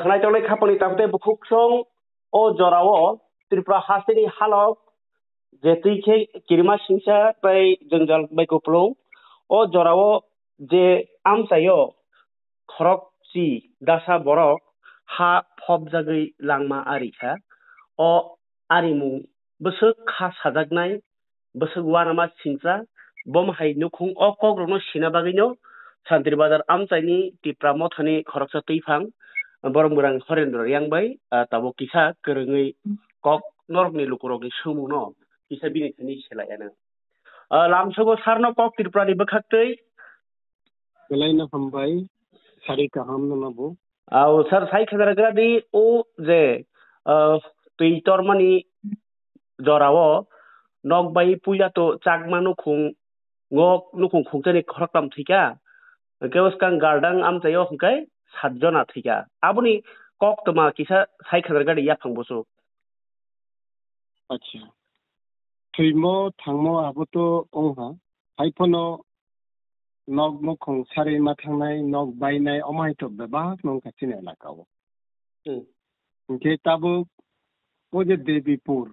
খানাইটলে খাপনি তাহতে বুকুক চং ও জরাও ত্রিপুরা হাসিনি হালক যে তুই খে কিরমা সিংসা প্রায় জঞ্জাল বাই কুপলু ও জরাও যে আম চাই খরক চি দাসা বরক হা ফব জাগৈ লাংমা আরিখা ও আরিমু বসু খা সাজাগনাই বসু ওয়ানামা সিংসা বম হাই নুখুং অ কগ্রনো সিনা বাগিনো সান্দ্রিবাজার আম চাইনি টিপ্রা মথনি তৈফাং borom gurang Horendra yang bai tabo kisa kerengi kok norok ni lukurok ni sumu no kisa bini tani shela yana lam sogo sarno kok tirpura ni bakhak tei kelai na pham bai sari kaham na nabu au sar sai khadara gara di o je tui tormani jorawo nok bai puja to chakmanu khung ngok nukung khung tani khoraklam thika kewaskan gardang am tayo hankai সাতজনা থিকা আপুনি কওক তোমাক কিছা চাই খানাৰ গাড়ী ইয়াত থাকিব আচ্ছা থৈম থাংম আবত অংহা iPhone নগ মুখং সারি মা থাকাই নগ বাইনাই অমাই তো ব্যবহার নং কাছি না এলাকাও যে তাবো ও যে দেবীপুর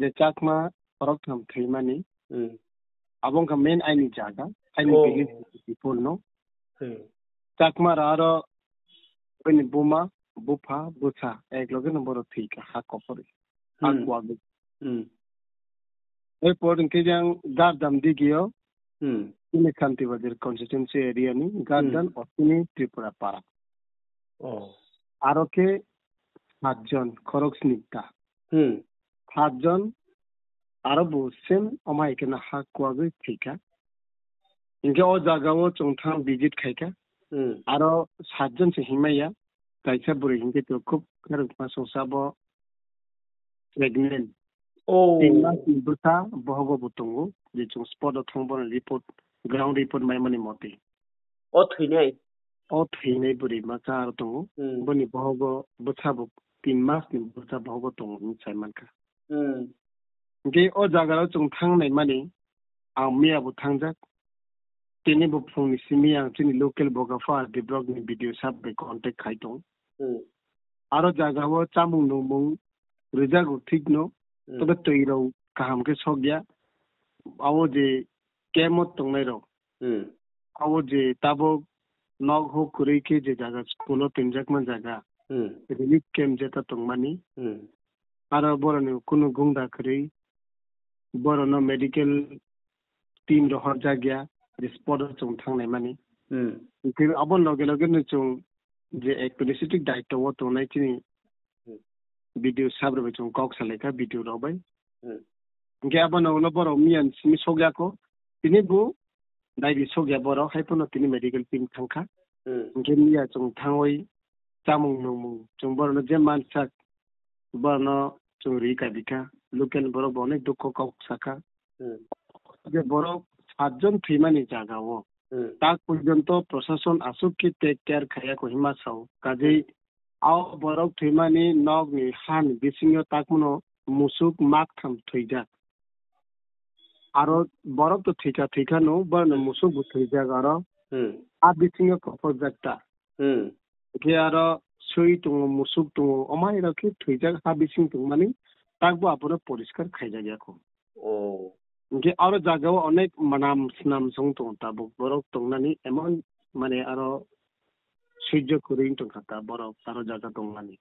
যে চাকমা রক থাম থৈমানি আবং কা মেন আইনি জায়গা আইনি বিলি দেবীপুর ন চাকমা রার ওইনি বুমা বুফা বুছা এক লগে নম্বর ঠিক হা কপরে আগু আগু এরপর কি যাং গারদাম দিগিও ইনি কান্তিবাজার কনস্টিটিউন্সি এরিয়া নি গারদান অতিনি ত্রিপুরা পাড়া আরকে সাতজন খরক স্নিগ্ধা সাতজন আরো বুঝছেন আমার এখানে হা কুয়াগে ঠিকা ইনকে ও জায়গাও চৌঠাং ভিজিট খাইকা हं आरो साज्यन से हिमैया तइसा बुरिङे तो खुक करुपा ससाबो प्रेग्नेन्ट ओ मास दुता भगवतुङ जे चो स ् प द थ tene bo phong simi yang tini local boga fa develop ni video sab be contact khai to aro jaga wo chamung no mung reja go ঠিক no kaham ke রও ya কে je গিয়া আও যে কেমত তং নাই রও আও যে তাবো নগ হো কুরে কে যে জায়গা স্কুল jaga relief জায়গা রিলিফ ক্যাম্প যেটা তং মানি আর বড় নে কোন গুংদা করে বড় ন মেডিকেল টিম রহর জাগিয়া रिस्पोर्ट chung thang mani mm ki abon loge loge ne chung je ek specific diet wo to nai chini video sabre be chung kok sale ka video ro bai ge abon lo boro mian mi sogya ko tini bu dai bi sogya boro hai pono tini medical team thang kha ge miya chung thang oi chamung nu mu chung boro no je man sak boro no chung ri ka bika local boro bonek dukko kok saka যে বড় সাতজন ফ্ৰীমানি জাগাব তাক পৰ্যন্ত প্ৰশাসন আছো কি take care খাই কহিমা চাওঁ কাজে আও বৰক ফ্ৰীমানি নগ নিশান বিচিঙীয় তাক মানে মুচুক মাক থাম থৈ যা আৰু বৰকটো ঠিকা ঠিকা নো বাৰু মুচুক থৈ যাক আৰু আ বিচিঙীয় কপৰ যাত্ৰা সেই আৰু চুই তুঙ মুচুক তুঙ অমাই ৰখি থৈ যাক হা বিচিং মানে তাক বাৰু আপোনাৰ পৰিষ্কাৰ খাই যাগে আকৌ ᱜᱮ ᱟᱨᱚ ᱡᱟᱜᱟ ᱚᱱᱮᱠ ᱢᱟᱱᱟᱢ ᱥᱱᱟᱢ ᱥᱚᱝ ᱛᱚᱱ ᱛᱟᱵᱚ ᱵᱚᱨᱚᱠ ᱛᱚᱱᱟᱱᱤ ᱮᱢᱚᱱ ᱢᱟᱱᱮ ᱟᱨᱚ ᱥᱤᱡᱡᱚ ᱠᱩᱨᱤᱱ ᱛᱚᱱ ᱠᱟᱛᱟ ᱵᱚᱨᱚ ᱛᱟᱨᱚ ᱡᱟᱜᱟ ᱛᱚᱱᱟᱱᱤ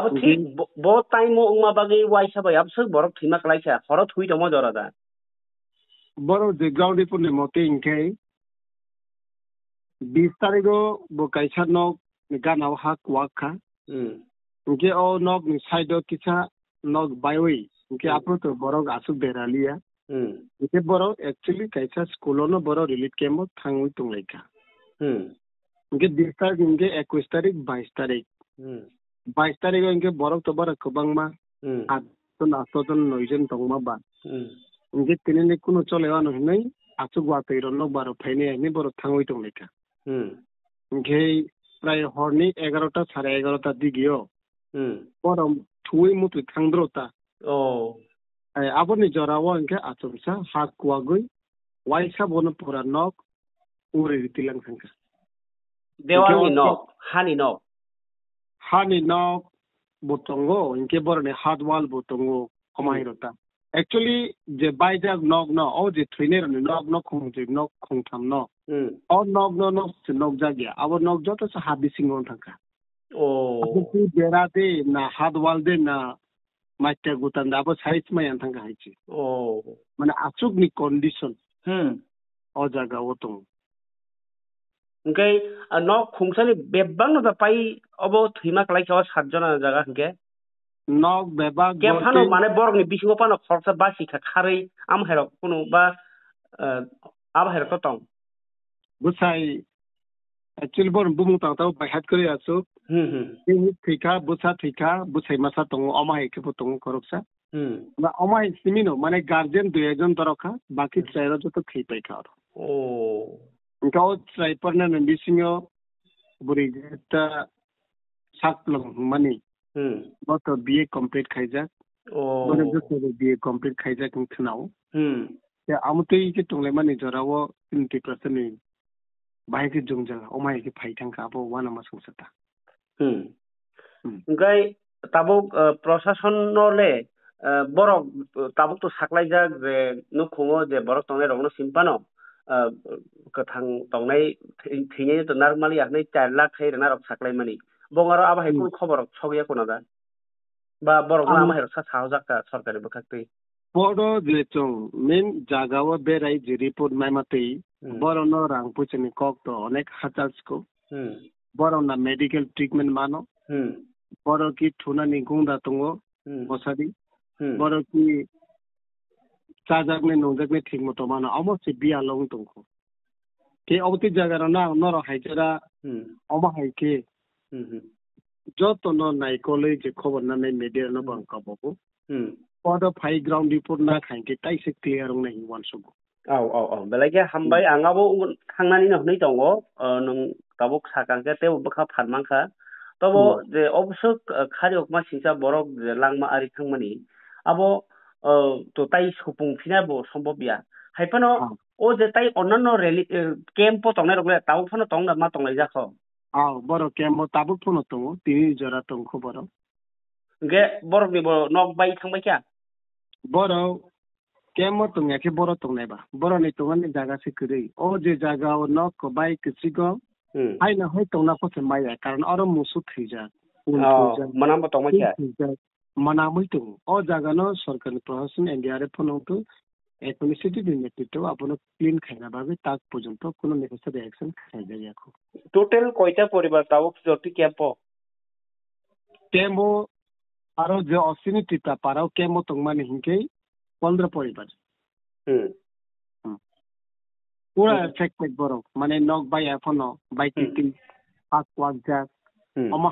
ᱟᱵᱚ ᱴᱷᱤᱠ ᱵᱚ ᱛᱟᱭᱢ ᱩᱢᱟ ᱵᱟᱜᱮ ᱣᱟᱭᱥᱟ ᱵᱟᱭ ᱟᱵᱥᱚ ᱵᱚᱨᱚ ᱛᱷᱤᱢᱟ ᱠᱞᱟᱭᱥᱟ ᱦᱚᱨᱚ ᱛᱷᱩᱭ ᱫᱚᱢᱚ ᱡᱚᱨᱟᱫᱟ ᱵᱚᱨᱚ ᱡᱮ ᱜᱟᱣᱰᱤ ᱯᱩᱱᱮ ᱢᱚᱛᱮ ᱤᱱᱠᱮ 20 ᱛᱟᱨᱤᱜᱚ ᱵᱚ ᱠᱟᱭᱥᱟ ᱱᱚ ᱜᱟᱱᱟ ᱦᱟᱠ ᱣᱟᱠᱟ ᱦᱩᱸ ᱜᱮ ᱚ ᱱᱚᱜ ᱢᱤᱥᱟᱭᱫᱚ ᱠᱤᱪᱷᱟ ᱱᱚᱜ ᱵᱟᱭᱚᱭ nke aproto borok asu beralia nke borok actually kaisa skulono borok relief camp thangui tonglaika nke dis tarik nke ekkuis tarik বাইশ তারিখ বাইশ তারিখ ইনকে বরফ তো বরফ খবাংমা আটজন আটজন নয়জন টংমা বা ইনকে তিনি নে কোনো চলেওয়া নহি নাই আচু গুয়াতে রন্ন বারো ফাইনে আইনি বরফ থাঙ্গই টংলেখা ইনকে প্রায় হরনি এগারোটা সাড়ে এগারোটার দিকেও বরম থুই মুতুই থাংদ্রতা o aboni jorawo nke achumsa hakuagui waisa bono pura nok uriri tilang sangka dewangi nok hani nok hani nok botongo inke borne hadwal botongo komairota actually je baijak nok no o je thriner ni nok no khungje nok khungtham no o nok no no nok jagya abo nok joto sa habising on thangka o berate na hadwal de na মাত্যা গোটান দাব সাইজ মাই আনথাং হাইছে ও মানে আচুক নি কন্ডিশন হুম অ জায়গা ও তো ওকে ন খুংসালি বেবাং না পাই অব থিমা কলাই কে সাত জন জায়গা কে ন বেবা কে ফান মানে বর নি বিসু পান খরচ বাসি কা খারি আম হের কোনো বা আব হের তো তং বুসাই একচুয়ালি বর বুমু তাও তাও বাইহাত করে আছো থিকা বুসা থিকা বুসাই মাসা তং অমাই কেবো তং করকসা না অমাই সিমিনো মানে গার্জেন দুই একজন দরকা বাকি ত্রাইর যত খেই পাই খাওয়ার ও ఇంకా ట్రైపర్ నేను బిసింగో బురిగత సాక్లం మనీ బట్ బిఏ కంప్లీట్ ఖైజాక్ মানে জসরে বিএ কমপ্লিট খাইজা কিং থনাও হুম তে আমতে ই যে টংলে মানে জরাও 70% নি বাইকে জংজাল ওমাই কি ফাইটাং কাবো ওয়ানা মাসুসতা गाई tabuk প্রশাসন নলে borok tabuk to saklaijak je nukhungo je borok tongnai rokno simpano kwthang tongnai thingyei to narmali yaknai 4 lakh hai rena rok saklaimani bongaro aba hai kun khobor chogya kono da ba borok na amai rok sa sahojak ka sarkari bkhakti boro je chong men jagawa berai je report naimati boro no rang puchni kok to onek hachachko बरौना medical treatment मानो बर कि ठुना नि गुङ्गा तुङ्गो मसारी बर कि चाजाग्ने नुजाग्ने ठिक मुटो मानो अब चाहिँ बिहा लौ तुङ्गो के अब त्यो जग्गा न नरखाइचरा अब है के जत न नाइकोले जे खबर न नै मेडिया न बङ्क भएको पद फाइ ग्राउन्ड रिपोर्ट न खाइ कि कहिसे क्लियर हुन हिँड्छु औ औ औ बेलाइक हामी आङ अब थाङ्नानी नै दङ tabuk sakang ke tebo bakha farmang kha tobo je obso khari okma sincha borok je langma ari thangmani abo to tai sopung phina bo sombob ya haipano o je tai onanno rally camp po tongna rogla tabuk phono tongna ma tongla ja kho aw boro camp tabuk phono to ti jara tong kho boro ge boro ni bo nok bai thangma kya boro কেম তুমি একে বড় তুমি বড় নিতো জাগা চিকি অ যে জাগা অ নক বাইক চিগ hay là hay tổng nào có thể may à कारण ở một số thời gian mana mà tổng mà mana mới tụ ở jaga nó सरकार ने प्रशासन না ভাবে তাক পর্যন্ত কোনো নেসেসারি অ্যাকশন খাই যায় এখন টোটাল কয়টা পরিবার তাও জটি ক্যাম্প ক্যাম্প আরো যে অসিনি টিপা পারাও ক্যাম্প তোমার হিংকে পনেরো পরিবার হুম পুরা ঠেক ঠেক বরফ মানে নক বাই এখনো বাই কিপিং পাক ওয়াক জাক অমা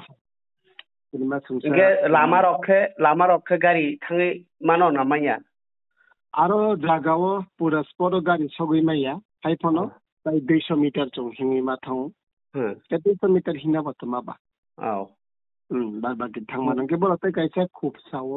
ইগে লামার অক্ষে লামার অক্ষে গাড়ি থাঙে মানো না মাইয়া আরো জাগাও পুরা স্পট গাড়ি সগই মাইয়া হাইফনো তাই দুইশো মিটার চৌ হিঙি মাথাও দুইশো মিটার হিনা বাতো মাবা আও বারবার থাংমানাঙ্গে বলা তাই গাইছে খুব সাও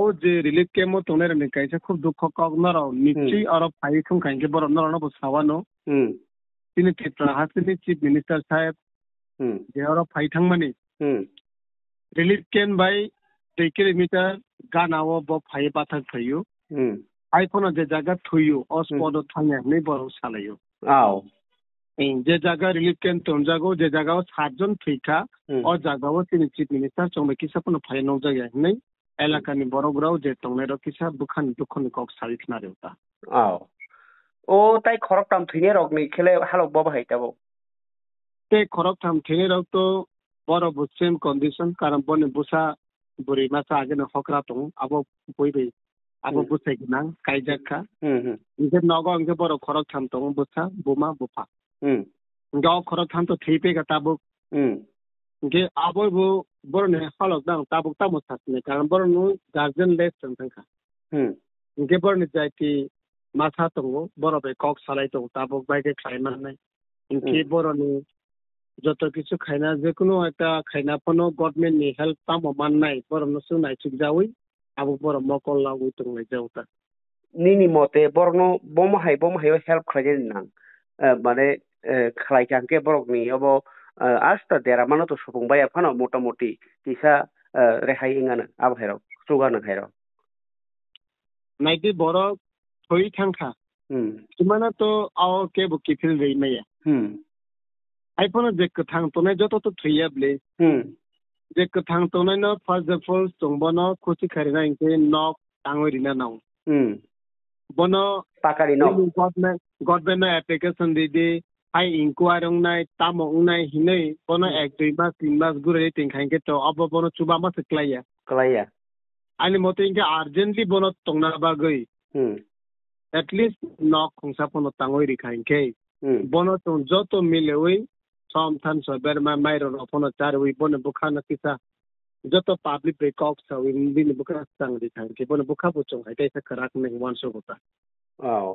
ও যে রিলিফ কেম ও তোনে রে কাইছে খুব দুঃখ কক নর নিচি আর ফাই খুম কাইকে বর নর নব সাওয়ানো হুম তিনি কে প্রাহাসিনি চিফ মিনিস্টার সাহেব হুম যে আর ফাই থাং মানে হুম রিলিফ কেম বাই টেকের মিটার গান আও ব ফাই পাথা থইও হুম আইফোন যে জায়গা থইও অসপদ থাঙ্গে নে বর সালাইও আও যে জায়গা রিলিফ কেন তোন জাগো যে জায়গা সাতজন ঠিকা ও জায়গা তিনি চিফ মিনিস্টার চৌমে কি সপন ফাই নৌ জায়গা নেই एलाकानि बरग्राव जे टंनेरो किसा बुखान दुखनि कक सारि खनारे उता आव ओ ताई खरक ताम थिने रगनि खेले हालो बब हाइताबो ते खरक ताम थिने रग तो बर बुसेम कंडीशन कारण बने बुसा बुरी मासा आगे न फकरा तुम अब बुई बे अब बुसे गिना काई जक्का हम्म हम्म इजे नगो अंगे बर खरक ताम तुम बुसा बुमा बुफा हम्म गाव खरक ताम तो थिपे गताबो हम्म गे आबो बु borno halok dang tabuk tamo thasne karan borno guardian less tang tang kha hm ge borno jai ti মাথা তঙ্গো বড় ভাই কক সালাই তঙ্গো তাবক বাইকে খাই মানে ইনকি বড় নি যত কিছু খাইনা যে কোনো একটা খাইনা পনো গভর্নমেন্ট নি হেল্প তাম মান নাই বড় নসু নাই চুক যাওই আবু বড় মকল লা উই তঙ্গো যাওতা নিনি মতে বরং বম হাই বম হাই হেল্প খাইজেন না মানে খাইকাঙ্কে বরক নি অব आस्था देरामानो तो सुफुंबाय आफानो मता मति किसा रेहाय इङानो आबहायराव जौगानो हायराव नाइकि बर' थोइ थांखा सिमाना तो आव के बुकि फिल रही मैया आइफोन जे कथां तोने जतो तो थुइया ब्ले जे कथां तोने न फर्स्ट ऑफ ऑल सोंबनो खुशी खरिना इनके नॉक टांगोरिना नाउ बनो पाकारिनो गवर्नमेंट गवर्नमेंट एप्लीकेशन दे दे হাই ইনকোয়ার নাই তাম নাই হিনই বন এক দুই মাস তিন মাস ঘুরে তিন খাইকে তো অব বন চুবা মাস ক্লাইয়া ক্লাইয়া আনি মতে ইনকে আর্জেন্টলি বন তংনা বা গই হুম এটলিস্ট নক খুংসা পন তাঙ্গই রিখাইকে বন তং যত মিলে ওই সম থান সবের মা মাইর রপন চার ওই বন বুখানা কিসা যত পাবলিক ব্রেকআউট সা ওই দিন বুখা সাং রিখাইকে বন বুখা বুচং হাইটাই সা খরাক নে ওয়ান সো গোতা আও